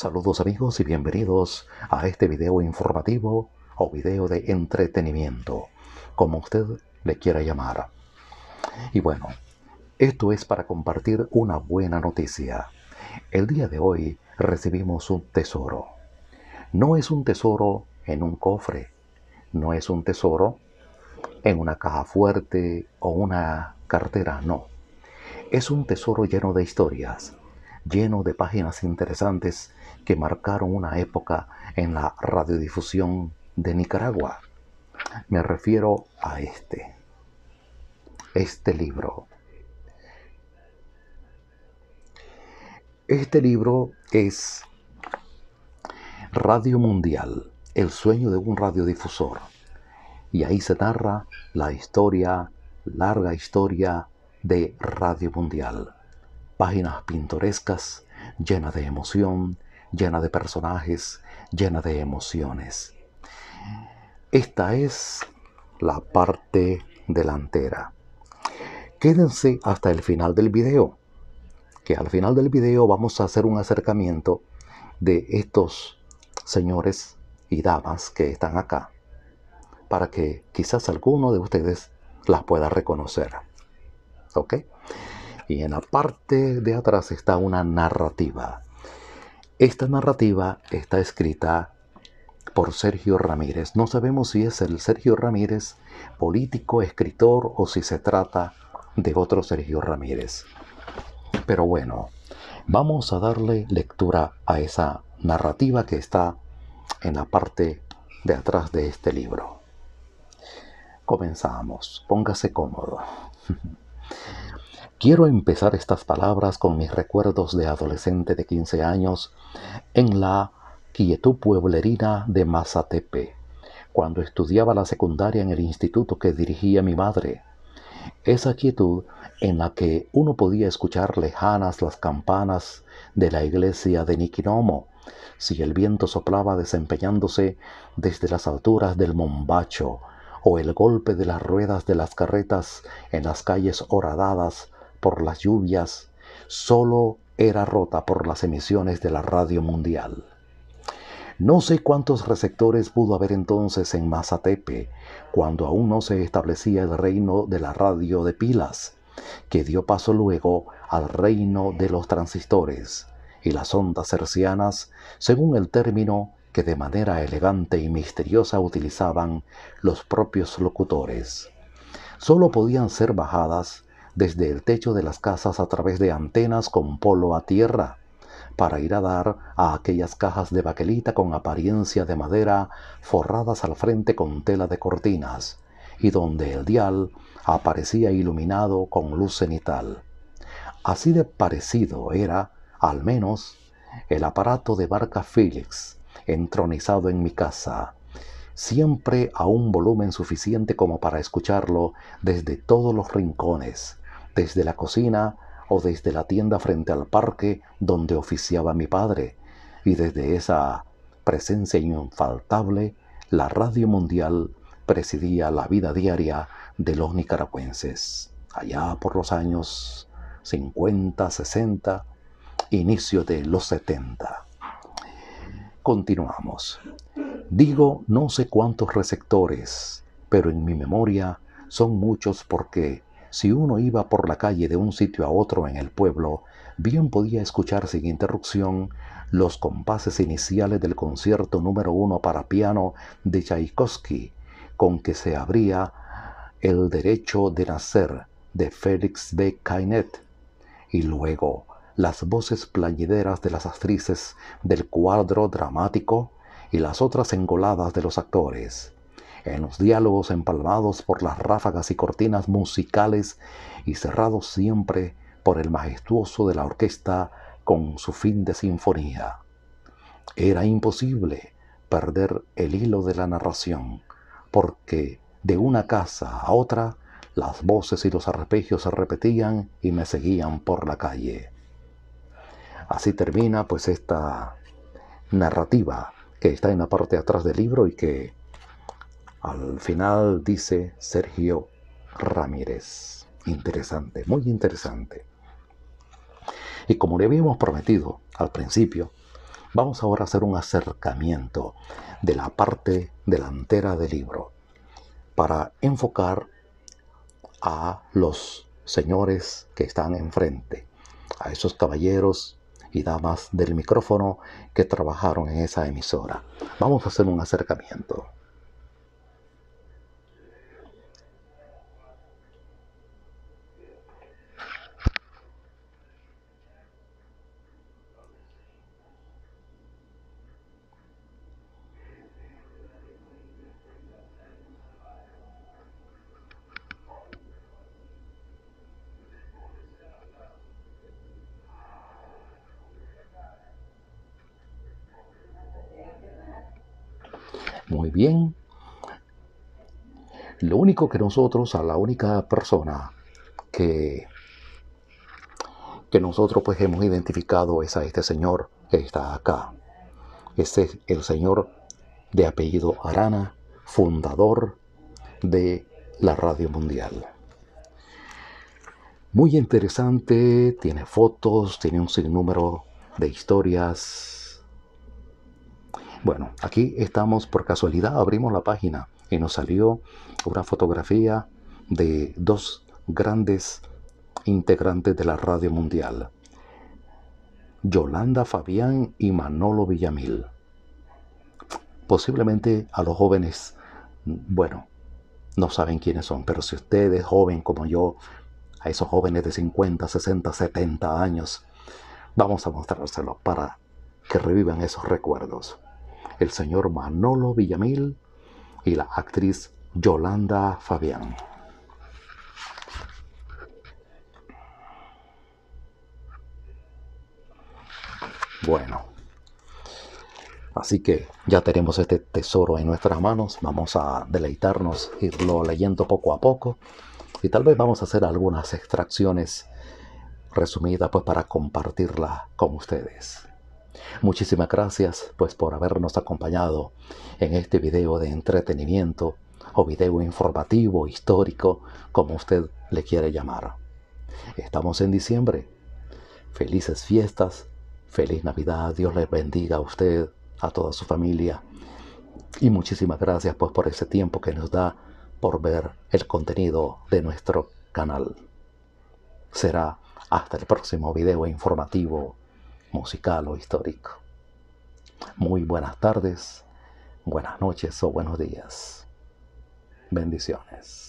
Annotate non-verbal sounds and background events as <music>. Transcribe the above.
Saludos amigos y bienvenidos a este video informativo o video de entretenimiento, como usted le quiera llamar. Y bueno, esto es para compartir una buena noticia. El día de hoy recibimos un tesoro. No es un tesoro en un cofre, no es un tesoro en una caja fuerte o una cartera, no. Es un tesoro lleno de historias, lleno de páginas interesantes que marcaron una época en la radiodifusión de Nicaragua. Me refiero a este, este libro. Este libro es Radio Mundial, el sueño de un radiodifusor. Y ahí se narra la historia, larga historia de Radio Mundial. Páginas pintorescas, llena de emoción, llena de personajes, llena de emociones. Esta es la parte delantera. Quédense hasta el final del video, que al final del video vamos a hacer un acercamiento de estos señores y damas que están acá, para que quizás alguno de ustedes las pueda reconocer. ¿Ok? y en la parte de atrás está una narrativa. Esta narrativa está escrita por Sergio Ramírez. No sabemos si es el Sergio Ramírez político, escritor o si se trata de otro Sergio Ramírez. Pero bueno, vamos a darle lectura a esa narrativa que está en la parte de atrás de este libro. Comenzamos, póngase cómodo. <laughs> Quiero empezar estas palabras con mis recuerdos de adolescente de 15 años en la quietud pueblerina de Mazatepe, cuando estudiaba la secundaria en el instituto que dirigía mi madre. Esa quietud en la que uno podía escuchar lejanas las campanas de la iglesia de Niquinomo, si el viento soplaba desempeñándose desde las alturas del Mombacho, o el golpe de las ruedas de las carretas en las calles horadadas por las lluvias solo era rota por las emisiones de la radio mundial. No sé cuántos receptores pudo haber entonces en Mazatepe, cuando aún no se establecía el reino de la radio de pilas, que dio paso luego al reino de los transistores y las ondas cercianas, según el término que de manera elegante y misteriosa utilizaban los propios locutores. Solo podían ser bajadas desde el techo de las casas a través de antenas con polo a tierra, para ir a dar a aquellas cajas de baquelita con apariencia de madera forradas al frente con tela de cortinas, y donde el dial aparecía iluminado con luz cenital. Así de parecido era, al menos, el aparato de barca Félix entronizado en mi casa, siempre a un volumen suficiente como para escucharlo desde todos los rincones, desde la cocina o desde la tienda frente al parque donde oficiaba mi padre, y desde esa presencia infaltable, la radio mundial presidía la vida diaria de los nicaragüenses. Allá por los años 50, 60, inicio de los 70. Continuamos. Digo no sé cuántos receptores, pero en mi memoria son muchos porque si uno iba por la calle de un sitio a otro en el pueblo, bien podía escuchar sin interrupción los compases iniciales del concierto número uno para piano de Tchaikovsky, con que se abría El derecho de nacer de Félix B. Kainet, y luego las voces plañideras de las actrices del cuadro dramático y las otras engoladas de los actores en los diálogos empalmados por las ráfagas y cortinas musicales y cerrados siempre por el majestuoso de la orquesta con su fin de sinfonía. Era imposible perder el hilo de la narración, porque de una casa a otra las voces y los arpegios se repetían y me seguían por la calle. Así termina pues esta narrativa que está en la parte atrás del libro y que al final dice Sergio Ramírez. Interesante, muy interesante. Y como le habíamos prometido al principio, vamos ahora a hacer un acercamiento de la parte delantera del libro para enfocar a los señores que están enfrente, a esos caballeros y damas del micrófono que trabajaron en esa emisora. Vamos a hacer un acercamiento. muy bien. Lo único que nosotros, a la única persona que, que nosotros pues hemos identificado es a este señor que está acá. Este es el señor de apellido Arana, fundador de la Radio Mundial. Muy interesante, tiene fotos, tiene un sinnúmero de historias bueno, aquí estamos por casualidad, abrimos la página y nos salió una fotografía de dos grandes integrantes de la radio mundial, Yolanda Fabián y Manolo Villamil. Posiblemente a los jóvenes, bueno, no saben quiénes son, pero si ustedes, joven como yo, a esos jóvenes de 50, 60, 70 años, vamos a mostrárselo para que revivan esos recuerdos el señor Manolo Villamil y la actriz Yolanda Fabián. Bueno, así que ya tenemos este tesoro en nuestras manos, vamos a deleitarnos, irlo leyendo poco a poco y tal vez vamos a hacer algunas extracciones resumidas pues para compartirla con ustedes. Muchísimas gracias pues por habernos acompañado en este video de entretenimiento o video informativo, histórico, como usted le quiere llamar. Estamos en diciembre. Felices fiestas, feliz Navidad, Dios les bendiga a usted, a toda su familia. Y muchísimas gracias pues por ese tiempo que nos da por ver el contenido de nuestro canal. Será hasta el próximo video informativo musical o histórico. Muy buenas tardes, buenas noches o buenos días. Bendiciones.